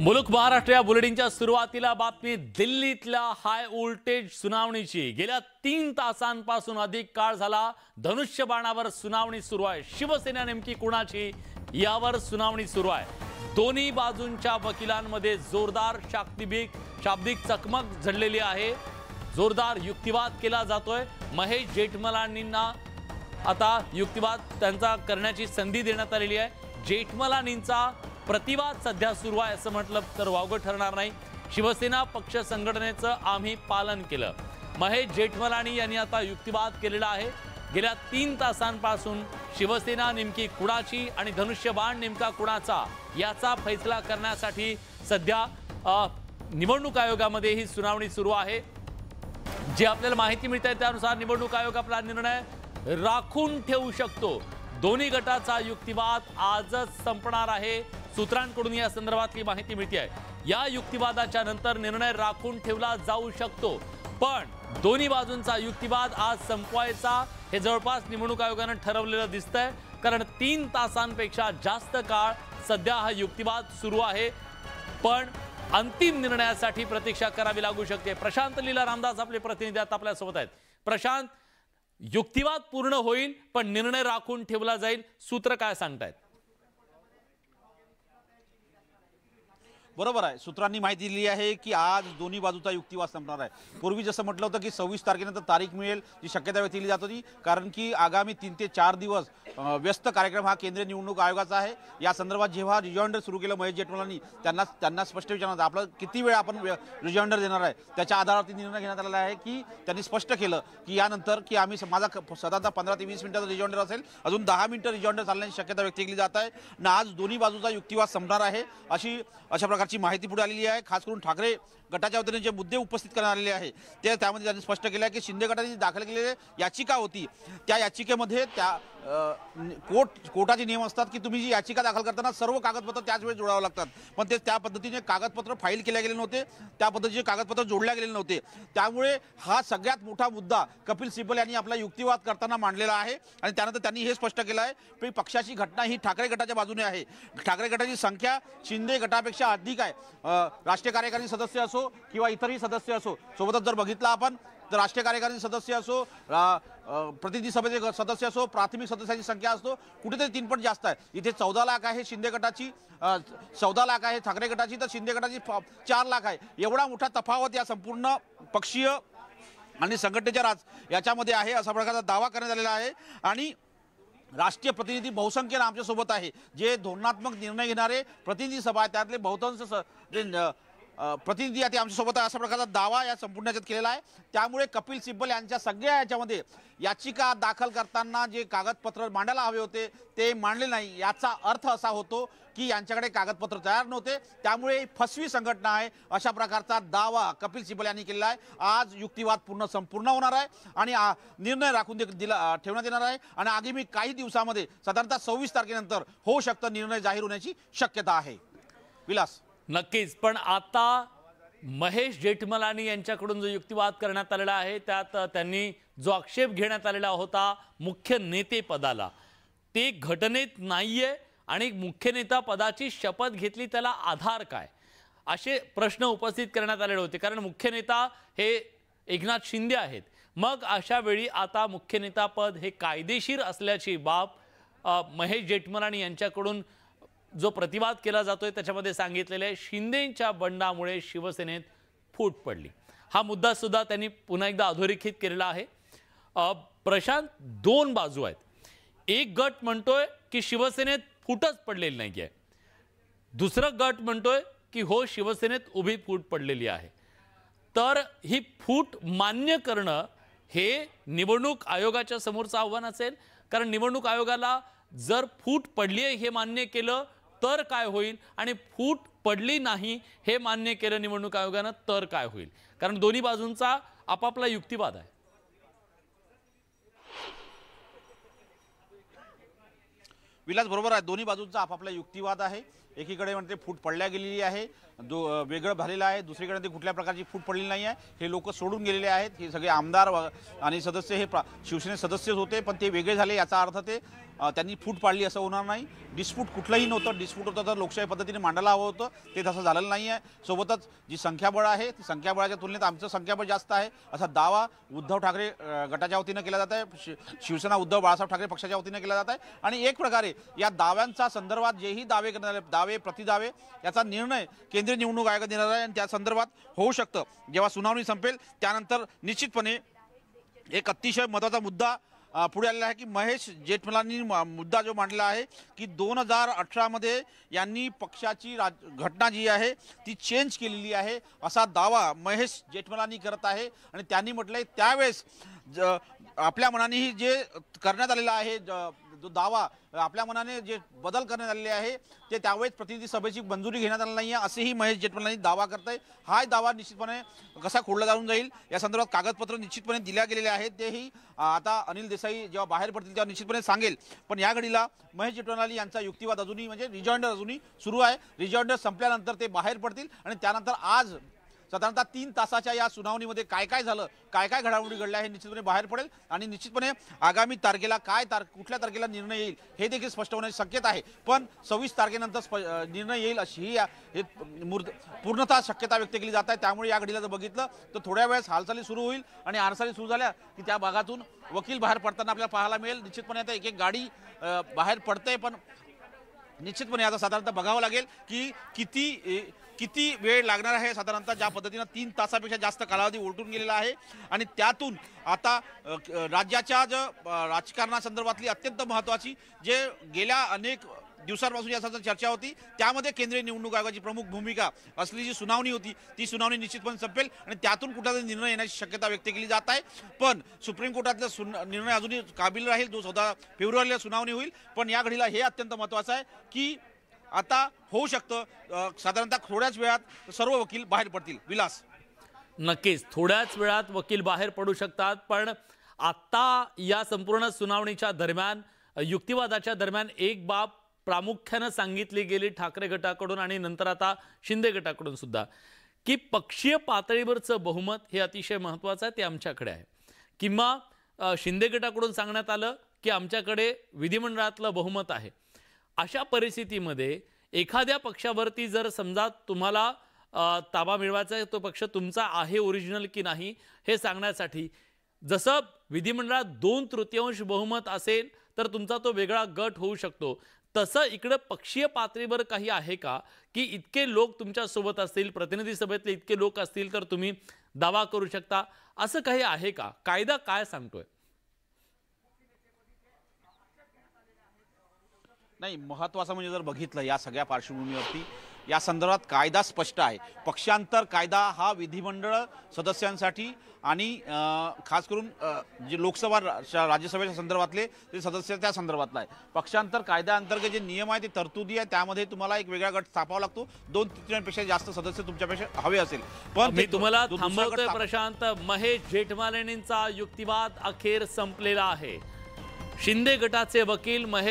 मुलुक महाराष्ट्र या बुलेटिनच्या सुरुवातीला बातमी दिल्लीतल्या हाय व्होल्टेज सुनावणीची गेल्या तीन तासांपासून अधिक काळ झाला धनुष्यबाणावर सुनावणी सुरू आहे शिवसेना नेमकी कुणाची यावर सुनावणी सुरू आहे दोन्ही बाजूंच्या वकिलांमध्ये जोरदार शाक्तिभिक शाब्दिक चकमक झडलेली आहे जोरदार युक्तिवाद केला जातोय महेश जेठमलानींना आता युक्तिवाद त्यांचा करण्याची संधी देण्यात आलेली आहे जेठमलानींचा प्रतिवाद सध्या सुरू आहे असं म्हटलं तर वावगं ठरणार नाही शिवसेना पक्ष संघटनेचं आम्ही पालन केलं महेश जेठमलानी यांनी आता युक्तिवाद केलेला आहे गेल्या तीन तासांपासून शिवसेना नेमकी कुणाची आणि धनुष्यबाण नेमका कुणाचा याचा फैसला करण्यासाठी सध्या निवडणूक आयोगामध्ये ही सुनावणी सुरू आहे जी आपल्याला माहिती आहे त्यानुसार निवडणूक आयोग आपला निर्णय राखून ठेवू शकतो दोन्ही गटाचा युक्तिवाद आजच संपणार आहे सूत्रांकडून या संदर्भातली माहिती मिळते आहे या युक्तिवादाच्या नंतर निर्णय राखून ठेवला जाऊ शकतो पण दोन्ही बाजूंचा युक्तिवाद आज संपवायचा हे जवळपास निवडणूक आयोगानं ठरवलेलं दिसतंय कारण तीन तासांपेक्षा जास्त काळ सध्या हा युक्तिवाद सुरू आहे पण अंतिम निर्णयासाठी प्रतीक्षा करावी लागू शकते प्रशांत लीला रामदास आपले प्रतिनिधी आता आपल्यासोबत आहेत प्रशांत युक्तिवाद पूर्ण होईल पण निर्णय राखून ठेवला जाईल सूत्र काय सांगतायत बरोबर आहे सूत्रांनी माहिती दिली आहे की आज दोन्ही बाजूचा युक्तिवाद संपणार आहे पूर्वी जसं म्हटलं होतं की सव्वीस तारखेनंतर तारीख मिळेल जी शक्यता व्यक्त केली जात होती कारण की आगामी तीन ते चार दिवस व्यस्त कार्यक्रम हा केंद्रीय निवडणूक आयोगाचा आहे या संदर्भात जेव्हा रिजॉइंडर सुरू केलं महेश जेटमलांनी त्यांना त्यांना स्पष्ट विचारणार आपलं किती वेळ आपण रिजॉइंडर देणार आहे त्याच्या आधारावरती निर्णय घेण्यात आलेला आहे की त्यांनी स्पष्ट केलं की यानंतर की आम्ही माझा साधारणतः पंधरा ते वीस मिनिटाचा रिजॉइंडर असेल अजून दहा मिनिटं रिजॉइंडर चालण्याची शक्यता व्यक्त केली जात आहे आणि आज दोन्ही बाजूचा युक्तिवाद संपणार आहे अशी अशा प्रकारे प्रकारची माहिती पुढे आलेली आहे खास करून ठाकरे गटाच्या वतीने जे मुद्दे उपस्थित करण्यात आलेले आहे ते त्यामध्ये त्यांनी स्पष्ट केलं आहे की शिंदे गटाने जी दाखल केलेली याचिका होती त्या याचिकेमध्ये त्या कोर्ट कोर्टाचे नियम असतात की तुम्ही जी याचिका दाखल करताना सर्व कागदपत्र त्याच वेळेस जोडावं लागतात पण ते त्या पद्धतीने कागदपत्र फाईल केले गेले नव्हते त्या पद्धतीचे कागदपत्र जोडले गेले नव्हते त्यामुळे हा सगळ्यात मोठा मुद्दा कपिल सिब्बल यांनी आपला युक्तिवाद करताना मांडलेला आहे आणि त्यानंतर त्यांनी हे स्पष्ट केलं आहे की पक्षाची घटना ही ठाकरे गटाच्या बाजूने आहे ठाकरे गटाची संख्या शिंदे गटापेक्षा अधिक ठीक आहे राष्ट्रीय कार्यकारिणी सदस्य असो किंवा इतरही सदस्य असो सोबतच जर बघितला आपण तर राष्ट्रीय कार्यकारिणी सदस्य असो प्रतिनिधी सभेचे सदस्य असो प्राथमिक सदस्याची संख्या असतो कुठेतरी तीनपट जास्त आहे इथे चौदा लाख आहे शिंदे गटाची चौदा लाख आहे ठाकरे गटाची तर शिंदे गटाची चार लाख आहे एवढा मोठा तफावत या संपूर्ण पक्षीय आणि संघटनेच्या राज याच्यामध्ये आहे असा प्रकारचा दावा करण्यात आलेला आहे आणि राष्ट्रीय प्रतिनिधी बहुसंख्येनं आमच्यासोबत आहे जे धोरणात्मक निर्णय घेणारे प्रतिनिधी सभा आहे त्यातले बहुतांश जे प्रतिनिधी आहे ते आमच्यासोबत अशा प्रकारचा दावा या संपूर्ण याच्यात केलेला आहे त्यामुळे कपिल सिब्बल यांच्या सगळ्या याच्यामध्ये याचिका दाखल करताना जे कागदपत्र मांडायला हवे होते ते मांडले नाही याचा अर्थ असा होतो की यांच्याकडे कागदपत्र तयार नव्हते त्यामुळे फसवी संघटना आहे अशा प्रकारचा दावा कपिल सिब्बल यांनी केलेला आहे आज युक्तिवाद पूर्ण संपूर्ण होणार आहे आणि निर्णय राखून दे दिला ठेवण्यात येणार आहे आणि आगामी काही दिवसामध्ये साधारणतः सव्वीस तारखेनंतर होऊ शकतं निर्णय जाहीर होण्याची शक्यता आहे विलास नक्कीच पण आता महेश जेठमलानी यांच्याकडून जो युक्तिवाद करण्यात आलेला आहे त्यात त्यांनी जो आक्षेप घेण्यात आलेला होता मुख्य नेते पदाला ते घटनेत नाही आहे आणि मुख्य नेता पदाची शपथ घेतली त्याला आधार काय असे प्रश्न उपस्थित करण्यात आलेले होते कारण मुख्य नेता हे एकनाथ शिंदे आहेत मग अशा वेळी आता मुख्य पद हे कायदेशीर असल्याची बाब महेश जेठमलानी यांच्याकडून जो प्रतिवाद केला जातोय त्याच्यामध्ये सांगितलेलं आहे शिंदेच्या बंडामुळे शिवसेनेत फूट पडली हा मुद्दा सुद्धा त्यांनी पुन्हा एकदा अधोरेखित केलेला आहे प्रशांत दोन बाजू आहेत एक गट म्हणतोय की शिवसेनेत फूटच पडलेली नाही आहे दुसरं गट म्हणतोय की हो शिवसेनेत उभी फूट पडलेली आहे तर ही फूट मान्य करणं हे निवडणूक आयोगाच्या समोरचं आव्हान असेल कारण निवडणूक आयोगाला जर फूट पडली आहे हे मान्य केलं तर काय होईल आणि फूट पडली नाही हे मान्य केलं निवडणूक आयोगानं तर काय होईल कारण दोन्ही बाजूंचा आपापला युक्तिवाद आहे विलास बरोबर आहे दोन्ही बाजूंचा आपापला युक्तिवाद आहे एकीकडे म्हणते फूट पडल्या गेलेली आहे दो वेगळं झालेलं आहे दुसरीकडे ते कुठल्या प्रकारची फूट पडलेली नाही आहे हे लोक सोडून गेलेले आहेत हे सगळे आमदार आणि सदस्य हे शिवसेने सदस्यच होते पण ते वेगळे झाले याचा अर्थ ते त्यांनी फूट पाडली असं होणार नाही डिस्प्यूट कुठलंही नव्हतं डिस्प्यूट होतं तर लोकशाही पद्धतीने मांडायला हवं होतं ते तसं झालेलं नाही आहे सोबतच जी संख्याबळ आहे ती संख्याबळाच्या तुलनेत आमचं संख्याबळ जास्त आहे असा दावा उद्धव ठाकरे गटाच्या वतीनं केला जात आहे शि शिवसेना उद्धव बाळासाहेब ठाकरे पक्षाच्या वतीनं केला जात आहे आणि एक प्रकारे या दाव्यांचा संदर्भात जेही दावे करणारे दावे प्रतिदावे याचा निर्णय केंद्रीय निवडणूक आयोग देणार आहे आणि त्या संदर्भात होऊ शकतं जेव्हा सुनावणी संपेल त्यानंतर निश्चितपणे एक अतिशय महत्त्वाचा मुद्दा पुढे आलेला आहे की महेश जेठमलांनी मुद्दा जो मांडला आहे की दोन हजार अठरामध्ये यांनी पक्षाची राज घटना जी आहे ती चेंज केलेली आहे असा दावा महेश जेठमलांनी करत आहे आणि त्यांनी म्हटलं आहे त्यावेळेस ज आपल्या मनानेही जे करण्यात आलेलं आहे ज जो दावा आपल्या मनाने जे बदल करण्यात आलेले आहे ते त्यावेळेस प्रतिनिधी सभेची मंजुरी घेण्यात आली नाही आहे असेही महेश जेठमलांनी दावा करत आहे हा दावा निश्चितपणे कसा खोडला जाऊन जाईल या संदर्भात कागदपत्र निश्चितपणे दिल्या गेलेले आहेत तेही आता अनिल देसाई जेव्हा बाहेर पडतील तेव्हा निश्चितपणे सांगेल पण या घडीला महेश जेठमलानी यांचा युक्तिवाद अजूनही म्हणजे रिजॉइंडर अजूनही सुरू आहे रिजॉइंडर संपल्यानंतर ते बाहेर पडतील आणि त्यानंतर आज साधारणतः तीन तासाच्या या सुनावणीमध्ये काय काय झालं काय काय घडामोडी घडल्या हे निश्चितपणे बाहेर पडेल आणि निश्चितपणे आगामी तारखेला काय तार कुठल्या तारखेला निर्णय येईल हे देखील स्पष्ट होण्याची शक्यता आहे पण सव्वीस तारखेनंतर निर्णय येईल अशी ही हे पूर्णतः शक्यता व्यक्त केली जात आहे त्यामुळे या घडीला जर बघितलं तर थोड्या वेळेस हालचाली सुरू होईल आणि हालचाली सुरू झाल्या की त्या भागातून वकील बाहेर पडताना आपल्याला पाहायला मिळेल निश्चितपणे आता एक एक गाडी बाहेर पडते पण निश्चितपणे आता साधारणतः बघावं लागेल की किती किती वेळ लागणार आहे साधारणतः ज्या पद्धतीनं तीन तासापेक्षा जास्त कालावधी उलटून गेलेला आहे आणि त्यातून आता राज्याच्या ज राजकारणासंदर्भातली अत्यंत महत्त्वाची जे गेल्या अनेक दिवसांपासून या चर्चा होती त्यामध्ये केंद्रीय निवडणूक आयोगाची प्रमुख भूमिका असली जी सुनावणी होती ती सुनावणी निश्चितपणे संपेल आणि त्यातून तरी निर्णय येण्याची शक्यता व्यक्त केली जात आहे पण सुप्रीम कोर्टातला सुन निर्णय अजूनही काबिल राहील जो चौदा फेब्रुवारीला सुनावणी होईल पण या घडीला हे अत्यंत महत्त्वाचं आहे की आता होऊ शकतं साधारणतः थोड्याच वेळात सर्व वकील बाहेर पडतील विलास नक्कीच थोड्याच वेळात वकील बाहेर पडू शकतात पण आत्ता या संपूर्ण सुनावणीच्या दरम्यान युक्तिवादाच्या दरम्यान एक बाब प्रामुख्यानं सांगितली गेली ठाकरे गटाकडून आणि नंतर आता शिंदे गटाकडून सुद्धा की पक्षीय पातळीवरचं बहुमत हे अतिशय महत्त्वाचं आहे ते आमच्याकडे आहे किंवा शिंदे गटाकडून सांगण्यात आलं की आमच्याकडे विधिमंडळातलं बहुमत आहे अशा परिस्थितीमध्ये एखाद्या पक्षावरती जर समजा तुम्हाला ताबा मिळवायचा तो पक्ष तुमचा आहे ओरिजिनल की नाही हे सांगण्यासाठी जसं विधिमंडळात दोन तृतीयांश बहुमत असेल तर तुमचा तो वेगळा गट होऊ शकतो तसं इकडं पक्षीय पातळीवर काही आहे का की इतके लोक तुमच्यासोबत असतील प्रतिनिधी सभेतले इतके लोक असतील तर तुम्ही दावा करू शकता असं काही आहे का कायदा काय सांगतोय नाही महत्वाचं म्हणजे जर बघितलं या सगळ्या पार्श्वभूमीवरती या संदर्भात कायदा स्पष्ट आहे पक्षांतर कायदा हा विधिमंडळ सदस्यांसाठी आणि खास करून जे लोकसभा राज्यसभेच्या संदर्भातले जे सदस्य त्या संदर्भातला आहे पक्षांतर कायद्याअंतर्गत जे नियम आहे ते तरतुदी आहे त्यामध्ये तुम्हाला एक वेगळा गट स्थापावा लागतो दोन तृतीयांपेक्षा जास्त सदस्य तुमच्यापेक्षा हवे असेल पण मी तुम्हाला थांबवतोय प्रशांत महेश जेठमालेणींचा युक्तिवाद अखेर संपलेला आहे शिंदे गटाचे वकील महेश